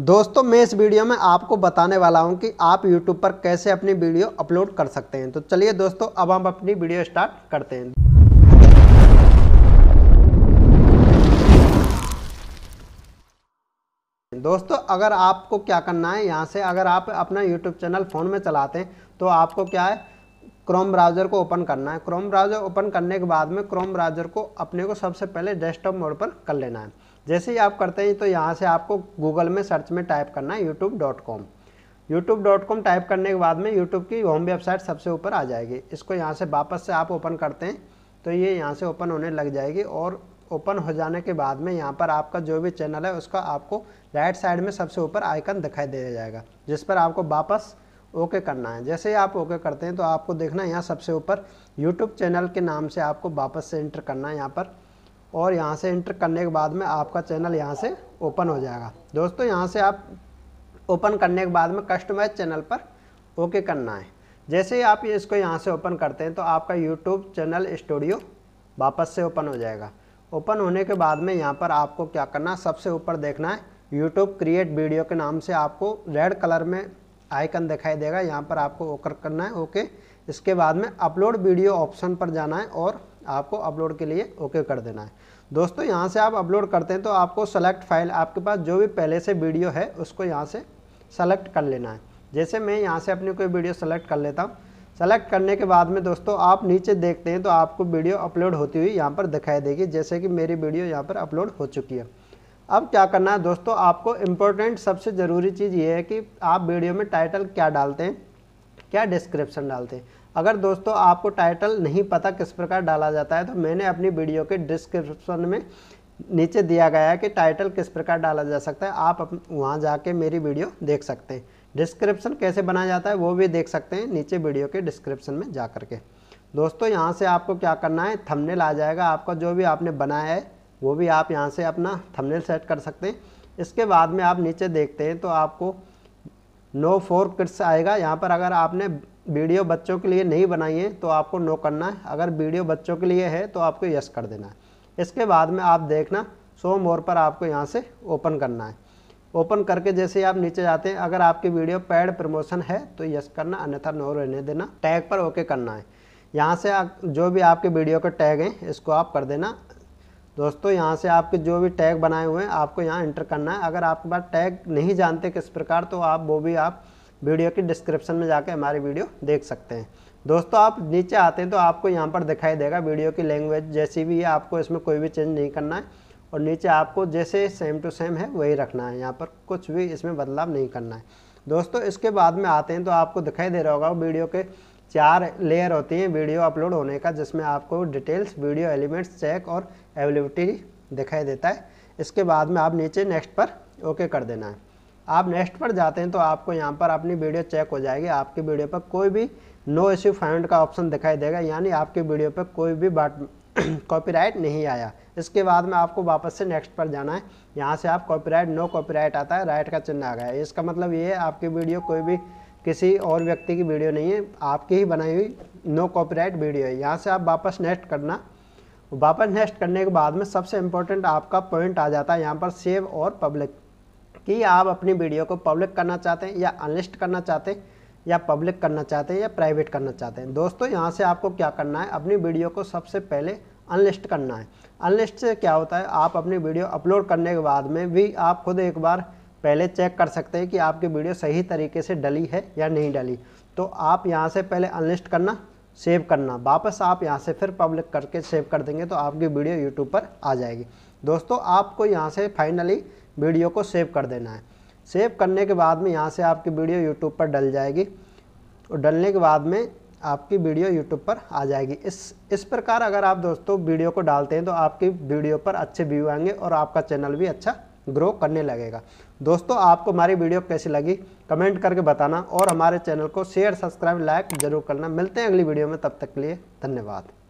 दोस्तों मैं इस वीडियो में आपको बताने वाला हूं कि आप YouTube पर कैसे अपनी वीडियो अपलोड कर सकते हैं तो चलिए दोस्तों अब हम अपनी वीडियो स्टार्ट करते हैं दोस्तों अगर आपको क्या करना है यहाँ से अगर आप अपना YouTube चैनल फ़ोन में चलाते हैं तो आपको क्या है क्रोम ब्राउज़र को ओपन करना है क्रोम ब्राउज़र ओपन करने के बाद में क्रोम ब्राउज़र को अपने को सबसे पहले डेस्कटॉप मोड पर कर लेना है जैसे ही आप करते हैं तो यहाँ से आपको गूगल में सर्च में टाइप करना है YouTube dot com YouTube dot com type करने के बाद में यूट्यूब की होम वेबसाइट सबसे ऊपर आ जाएगी इसको यहाँ से वापस से आप ओपन करते हैं तो ये यहाँ से ओपन होने लग जाएगी और ओपन हो जाने के बाद में यहाँ पर आपका जो भी चैनल है उसका आपको राइट साइड में सबसे ऊपर आइकन दिखाई दे जाएगा जिस पर आपको वापस ओके करना है जैसे ही आप ओके करते हैं तो आपको देखना है यहाँ सबसे ऊपर यूट्यूब चैनल के नाम से आपको वापस से इंटर करना है यहाँ पर और यहाँ से इंटर करने के बाद में आपका चैनल यहाँ से ओपन हो जाएगा दोस्तों यहाँ से आप ओपन करने के बाद में कस्टमाइज चैनल पर ओके करना है जैसे ही आप इसको यहाँ से ओपन करते हैं तो आपका यूट्यूब चैनल स्टूडियो वापस से ओपन हो जाएगा ओपन होने के बाद में यहाँ पर आपको क्या करना सबसे ऊपर देखना है यूट्यूब क्रिएट वीडियो के नाम से आपको रेड कलर में आइकन दिखाई देगा यहाँ पर आपको ओकर करना है ओके इसके बाद में अपलोड वीडियो ऑप्शन पर जाना है और आपको अपलोड के लिए ओके कर देना है दोस्तों यहाँ से आप अपलोड करते हैं तो आपको सेलेक्ट फाइल आपके पास जो भी पहले से वीडियो है उसको यहाँ से सेलेक्ट कर लेना है जैसे मैं यहाँ से अपनी कोई वीडियो सेलेक्ट कर लेता हूँ सेलेक्ट करने के बाद में दोस्तों आप नीचे देखते हैं तो आपको वीडियो अपलोड होती हुई यहाँ पर दिखाई देगी जैसे कि मेरी वीडियो यहाँ पर अपलोड हो चुकी है अब क्या करना है दोस्तों आपको इम्पोर्टेंट सबसे ज़रूरी चीज़ ये है कि आप वीडियो में टाइटल क्या डालते हैं क्या डिस्क्रिप्शन डालते हैं अगर दोस्तों आपको टाइटल नहीं पता किस प्रकार डाला जाता है तो मैंने अपनी वीडियो के डिस्क्रिप्शन में नीचे दिया गया है कि टाइटल किस प्रकार डाला जा सकता है आप वहाँ जाके मेरी वीडियो देख सकते हैं डिस्क्रिप्शन कैसे बनाया जाता है वो भी देख सकते हैं नीचे वीडियो के डिस्क्रिप्शन में जा के दोस्तों यहाँ से आपको क्या करना है थंबनेल आ जाएगा आपका जो भी आपने बनाया है वो भी आप यहाँ से अपना थंबनेल सेट कर सकते हैं इसके बाद में आप नीचे देखते हैं तो आपको नो फोर किट्स आएगा यहाँ पर अगर आपने वीडियो बच्चों के लिए नहीं बनाई है तो आपको नो करना है अगर वीडियो बच्चों के लिए है तो आपको यस कर देना है इसके बाद में आप देखना सो मोर पर आपको यहाँ से ओपन करना है ओपन करके जैसे ही आप नीचे जाते हैं अगर आपकी वीडियो पैड प्रमोशन है तो यस करना अन्यथा नो रहने देना टैग पर ओके करना है यहाँ से आप जो भी आपके वीडियो के टैग हैं इसको आप कर देना दोस्तों यहाँ से आपके जो भी टैग बनाए हुए हैं आपको यहाँ एंटर करना है अगर आपके पास टैग नहीं जानते किस प्रकार तो आप वो भी आप वीडियो की डिस्क्रिप्शन में जाके हमारी वीडियो देख सकते हैं दोस्तों आप नीचे आते हैं तो आपको यहाँ पर दिखाई देगा वीडियो की लैंग्वेज जैसी भी है आपको इसमें कोई भी चेंज नहीं करना है और नीचे आपको जैसे सेम टू सेम है वही रखना है यहाँ पर कुछ भी इसमें बदलाव नहीं करना है दोस्तों इसके बाद में आते हैं तो आपको दिखाई दे रहा होगा वीडियो के चार लेयर होती है वीडियो अपलोड होने का जिसमें आपको डिटेल्स वीडियो एलिमेंट्स चेक और एवेलेबिलिटी दिखाई देता है इसके बाद में आप नीचे नेक्स्ट पर ओके कर देना है आप नेक्स्ट पर जाते हैं तो आपको यहाँ पर अपनी वीडियो चेक हो जाएगी आपकी वीडियो पर कोई भी नो इश्यू फाइंड का ऑप्शन दिखाई देगा यानी आपकी वीडियो पर कोई भी बात कॉपीराइट नहीं आया इसके बाद में आपको वापस से नेक्स्ट पर जाना है यहाँ से आप कॉपीराइट नो कॉपीराइट आता है राइट का चिन्ह आ गया इसका मतलब ये है आपकी वीडियो कोई भी किसी और व्यक्ति की वीडियो नहीं है आपकी ही बनाई हुई नो कॉपीराइट वीडियो है यहाँ से आप वापस नेक्स्ट करना वापस नेक्स्ट करने के बाद में सबसे इम्पोर्टेंट आपका पॉइंट आ जाता है यहाँ पर सेव और पब्लिक कि आप अपनी वीडियो को पब्लिक करना चाहते हैं या अनलिस्ट करना चाहते हैं या पब्लिक करना चाहते हैं या प्राइवेट करना चाहते हैं दोस्तों यहाँ से आपको क्या करना है अपनी वीडियो को सबसे पहले अनलिस्ट करना है अनलिस्ट से क्या होता है आप अपनी वीडियो अपलोड करने के बाद में भी आप खुद एक बार पहले चेक कर सकते हैं कि आपकी वीडियो सही तरीके से डली है या नहीं डली तो आप यहाँ से पहले अनलिस्ट करना सेव करना वापस आप यहाँ से फिर पब्लिक करके सेव कर देंगे तो आपकी वीडियो यूट्यूब पर आ जाएगी दोस्तों आपको यहाँ से फाइनली वीडियो को सेव कर देना है सेव करने के बाद में यहाँ से आपकी वीडियो यूट्यूब पर डल जाएगी और डलने के बाद में आपकी वीडियो यूट्यूब पर आ जाएगी इस इस प्रकार अगर आप दोस्तों वीडियो को डालते हैं तो आपकी वीडियो पर अच्छे व्यू आएंगे और आपका चैनल भी अच्छा ग्रो करने लगेगा दोस्तों आपको हमारी वीडियो कैसी लगी कमेंट करके बताना और हमारे चैनल को शेयर सब्सक्राइब लाइक जरूर करना मिलते हैं अगली वीडियो में तब तक के लिए धन्यवाद